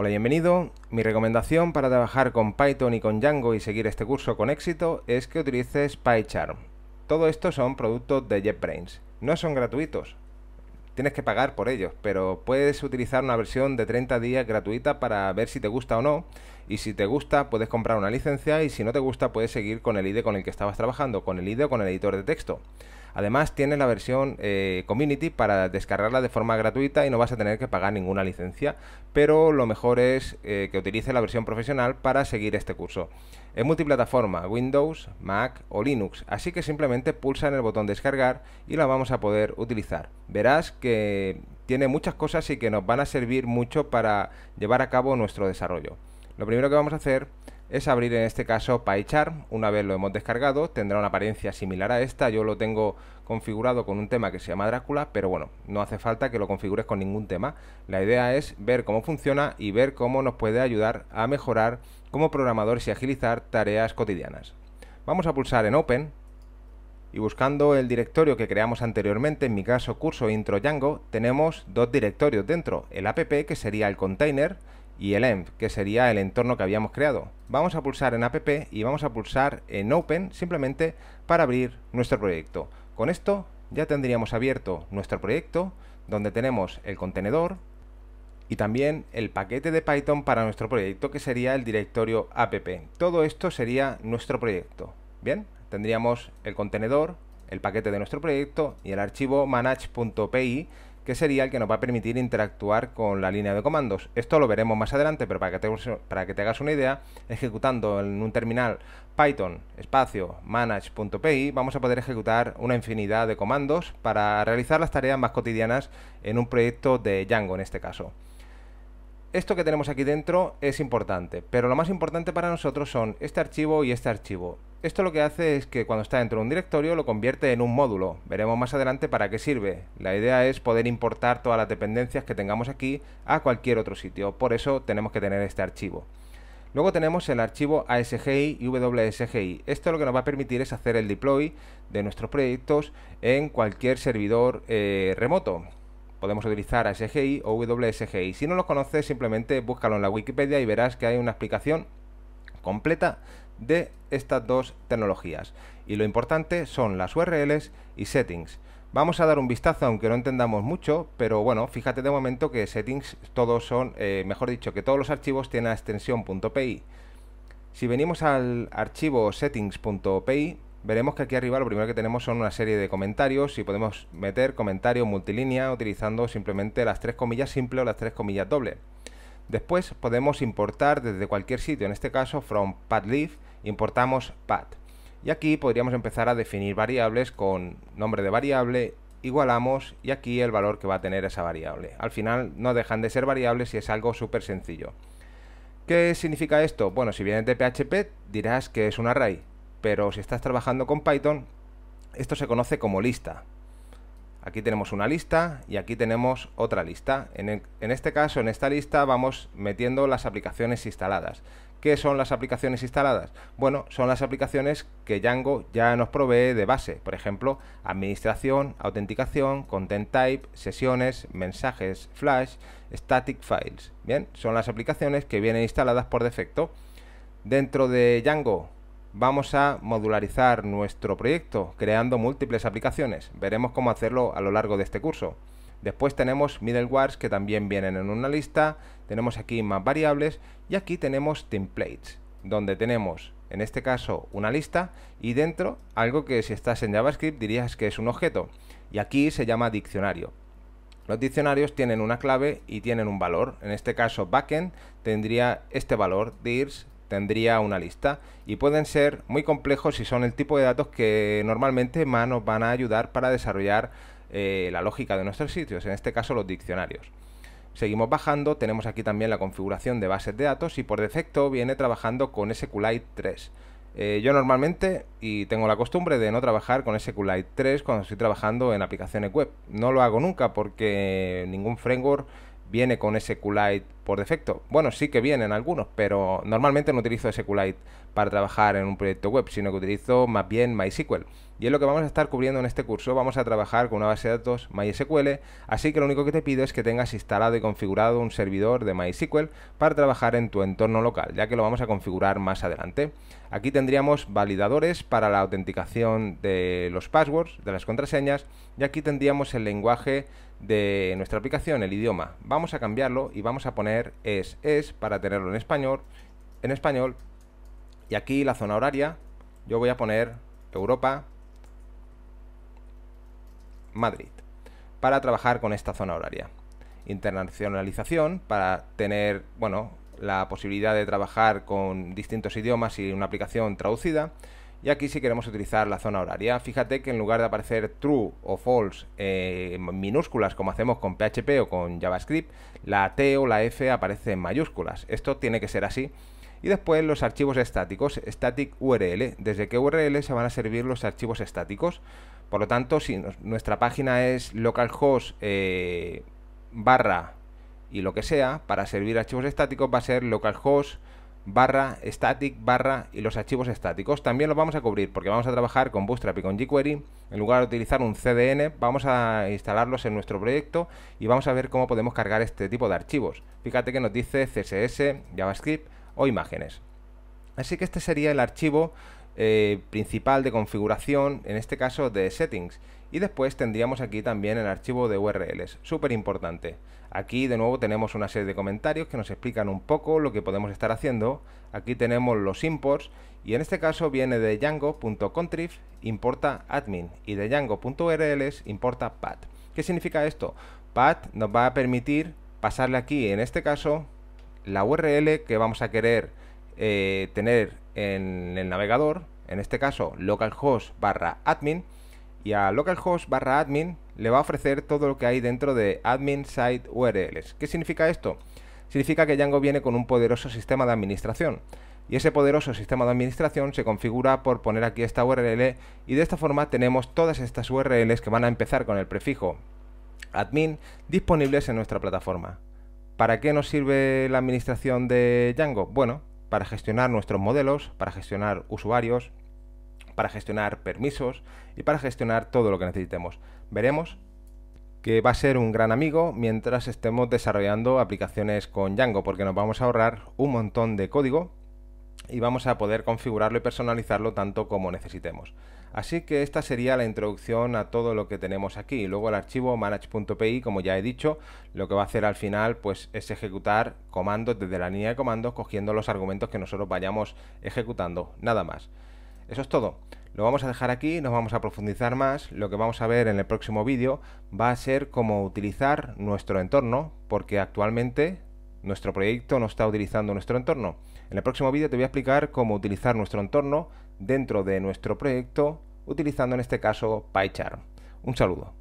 Hola bienvenido. Mi recomendación para trabajar con Python y con Django y seguir este curso con éxito es que utilices PyCharm. Todo esto son productos de JetBrains. No son gratuitos. Tienes que pagar por ellos, pero puedes utilizar una versión de 30 días gratuita para ver si te gusta o no. Y si te gusta, puedes comprar una licencia y si no te gusta, puedes seguir con el IDE con el que estabas trabajando, con el IDE o con el editor de texto. Además, tiene la versión eh, Community para descargarla de forma gratuita y no vas a tener que pagar ninguna licencia, pero lo mejor es eh, que utilice la versión profesional para seguir este curso. Es multiplataforma, Windows, Mac o Linux, así que simplemente pulsa en el botón descargar y la vamos a poder utilizar. Verás que tiene muchas cosas y que nos van a servir mucho para llevar a cabo nuestro desarrollo. Lo primero que vamos a hacer es abrir en este caso PyCharm. Una vez lo hemos descargado, tendrá una apariencia similar a esta. Yo lo tengo configurado con un tema que se llama Drácula, pero bueno, no hace falta que lo configures con ningún tema. La idea es ver cómo funciona y ver cómo nos puede ayudar a mejorar como programadores y agilizar tareas cotidianas. Vamos a pulsar en Open y buscando el directorio que creamos anteriormente, en mi caso curso intro Django, tenemos dos directorios dentro, el app que sería el container y el env, em, que sería el entorno que habíamos creado. Vamos a pulsar en app y vamos a pulsar en open simplemente para abrir nuestro proyecto. Con esto ya tendríamos abierto nuestro proyecto donde tenemos el contenedor y también el paquete de Python para nuestro proyecto que sería el directorio app. Todo esto sería nuestro proyecto. Bien, tendríamos el contenedor, el paquete de nuestro proyecto y el archivo manage.py que sería el que nos va a permitir interactuar con la línea de comandos. Esto lo veremos más adelante, pero para que te, para que te hagas una idea, ejecutando en un terminal Python espacio manage.py vamos a poder ejecutar una infinidad de comandos para realizar las tareas más cotidianas en un proyecto de Django en este caso. Esto que tenemos aquí dentro es importante, pero lo más importante para nosotros son este archivo y este archivo. Esto lo que hace es que cuando está dentro de un directorio lo convierte en un módulo. Veremos más adelante para qué sirve. La idea es poder importar todas las dependencias que tengamos aquí a cualquier otro sitio. Por eso tenemos que tener este archivo. Luego tenemos el archivo ASGI y WSGI. Esto lo que nos va a permitir es hacer el deploy de nuestros proyectos en cualquier servidor eh, remoto. Podemos utilizar ASGI o WSGI. Si no los conoces, simplemente búscalo en la Wikipedia y verás que hay una explicación completa de estas dos tecnologías. Y lo importante son las URLs y settings. Vamos a dar un vistazo, aunque no entendamos mucho, pero bueno, fíjate de momento que settings todos son, eh, mejor dicho, que todos los archivos tienen la extensión .pi. Si venimos al archivo settings.pi, veremos que aquí arriba lo primero que tenemos son una serie de comentarios y podemos meter comentarios multilínea utilizando simplemente las tres comillas simples o las tres comillas doble. Después podemos importar desde cualquier sitio, en este caso from padlib importamos pad Y aquí podríamos empezar a definir variables con nombre de variable, igualamos y aquí el valor que va a tener esa variable. Al final no dejan de ser variables y es algo súper sencillo. ¿Qué significa esto? Bueno, si vienes de PHP dirás que es un array, pero si estás trabajando con Python, esto se conoce como lista. Aquí tenemos una lista y aquí tenemos otra lista. En, este caso, en esta lista, vamos metiendo las aplicaciones instaladas. ¿Qué son las aplicaciones instaladas? Bueno, son las aplicaciones que Django ya nos provee de base. Por ejemplo, administración, autenticación, content type, sesiones, mensajes, flash, static files. Bien, son las aplicaciones que vienen instaladas por defecto. Dentro de Django vamos a modularizar nuestro proyecto creando múltiples aplicaciones. Veremos cómo hacerlo a lo largo de este curso. Después tenemos middlewares que también vienen en una lista, tenemos aquí más variables y aquí tenemos templates, donde tenemos en este caso una lista y dentro algo que si estás en JavaScript dirías que es un objeto y aquí se llama diccionario. Los diccionarios tienen una clave y tienen un valor, en este caso backend tendría este valor dirs tendría una lista y pueden ser muy complejos si son el tipo de datos que normalmente más nos van a ayudar para desarrollar eh, la lógica de nuestros sitios, en este caso los diccionarios. Seguimos bajando, tenemos aquí también la configuración de bases de datos y por defecto viene trabajando con SQLite 3. Eh, yo normalmente, y tengo la costumbre de no trabajar con SQLite 3 cuando estoy trabajando en aplicaciones web. No lo hago nunca porque ningún framework viene con SQLite por defecto. Bueno, sí que vienen algunos, pero normalmente no utilizo SQLite para trabajar en un proyecto web, sino que utilizo más bien MySQL. Y es lo que vamos a estar cubriendo en este curso. Vamos a trabajar con una base de datos MySQL, así que lo único que te pido es que tengas instalado y configurado un servidor de MySQL para trabajar en tu entorno local, ya que lo vamos a configurar más adelante. Aquí tendríamos validadores para la autenticación de los passwords, de las contraseñas, y aquí tendríamos el lenguaje de nuestra aplicación, el idioma. Vamos a cambiarlo y vamos a poner es es para tenerlo en español, en español. Y aquí la zona horaria, yo voy a poner Europa, Madrid, para trabajar con esta zona horaria. Internacionalización, para tener, bueno, la posibilidad de trabajar con distintos idiomas y una aplicación traducida. Y aquí si queremos utilizar la zona horaria, fíjate que en lugar de aparecer true o false eh, minúsculas como hacemos con PHP o con JavaScript, la T o la F aparece en mayúsculas. Esto tiene que ser así. Y después los archivos estáticos, static URL, desde qué URL se van a servir los archivos estáticos. Por lo tanto, si nuestra página es localhost eh, barra y lo que sea, para servir archivos estáticos va a ser localhost barra static barra y los archivos estáticos. También los vamos a cubrir porque vamos a trabajar con Bootstrap y con jQuery. En lugar de utilizar un CDN, vamos a instalarlos en nuestro proyecto y vamos a ver cómo podemos cargar este tipo de archivos. Fíjate que nos dice CSS, JavaScript o imágenes. Así que este sería el archivo eh, principal de configuración, en este caso de settings. Y después tendríamos aquí también el archivo de URLs, súper importante. Aquí de nuevo tenemos una serie de comentarios que nos explican un poco lo que podemos estar haciendo. Aquí tenemos los imports y en este caso viene de django.contrif importa admin y de django.urls importa path. ¿Qué significa esto? Path nos va a permitir pasarle aquí, en este caso, la URL que vamos a querer eh, tener en el navegador, en este caso localhost barra admin, y a localhost barra admin le va a ofrecer todo lo que hay dentro de admin site URLs. ¿Qué significa esto? Significa que Django viene con un poderoso sistema de administración. Y ese poderoso sistema de administración se configura por poner aquí esta URL y de esta forma tenemos todas estas URLs que van a empezar con el prefijo admin disponibles en nuestra plataforma. ¿Para qué nos sirve la administración de Django? Bueno, para gestionar nuestros modelos, para gestionar usuarios, para gestionar permisos y para gestionar todo lo que necesitemos. Veremos que va a ser un gran amigo mientras estemos desarrollando aplicaciones con Django, porque nos vamos a ahorrar un montón de código y vamos a poder configurarlo y personalizarlo tanto como necesitemos. Así que esta sería la introducción a todo lo que tenemos aquí. Luego el archivo manage.py, como ya he dicho, lo que va a hacer al final pues, es ejecutar comandos desde la línea de comandos cogiendo los argumentos que nosotros vayamos ejecutando, nada más. Eso es todo. Lo vamos a dejar aquí, nos vamos a profundizar más. Lo que vamos a ver en el próximo vídeo va a ser cómo utilizar nuestro entorno, porque actualmente nuestro proyecto no está utilizando nuestro entorno. En el próximo vídeo te voy a explicar cómo utilizar nuestro entorno dentro de nuestro proyecto utilizando en este caso PyCharm. Un saludo.